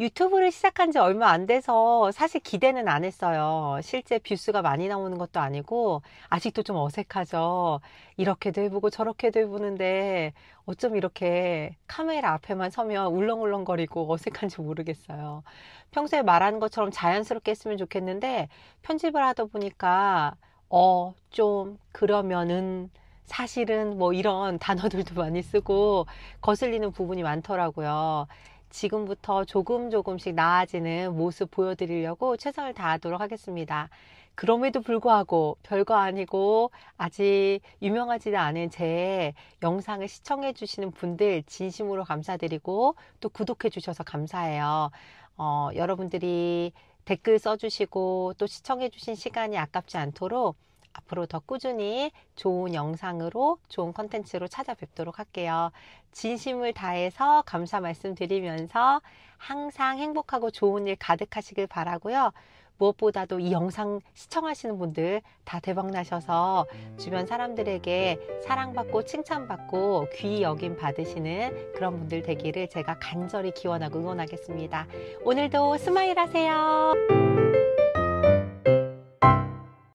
유튜브를 시작한 지 얼마 안 돼서 사실 기대는 안 했어요. 실제 뷰수가 많이 나오는 것도 아니고 아직도 좀 어색하죠. 이렇게도 해보고 저렇게도 해보는데 어쩜 이렇게 카메라 앞에만 서면 울렁울렁거리고 어색한지 모르겠어요. 평소에 말하는 것처럼 자연스럽게 했으면 좋겠는데 편집을 하다 보니까 어, 좀, 그러면은, 사실은 뭐 이런 단어들도 많이 쓰고 거슬리는 부분이 많더라고요. 지금부터 조금 조금씩 나아지는 모습 보여드리려고 최선을 다하도록 하겠습니다. 그럼에도 불구하고 별거 아니고 아직 유명하지도 않은 제 영상을 시청해 주시는 분들 진심으로 감사드리고 또 구독해 주셔서 감사해요. 어, 여러분들이 댓글 써주시고 또 시청해 주신 시간이 아깝지 않도록 앞으로 더 꾸준히 좋은 영상으로 좋은 컨텐츠로 찾아뵙도록 할게요. 진심을 다해서 감사 말씀드리면서 항상 행복하고 좋은 일 가득하시길 바라고요. 무엇보다도 이 영상 시청하시는 분들 다 대박나셔서 주변 사람들에게 사랑받고 칭찬받고 귀히 여김 받으시는 그런 분들 되기를 제가 간절히 기원하고 응원하겠습니다. 오늘도 스마일 하세요.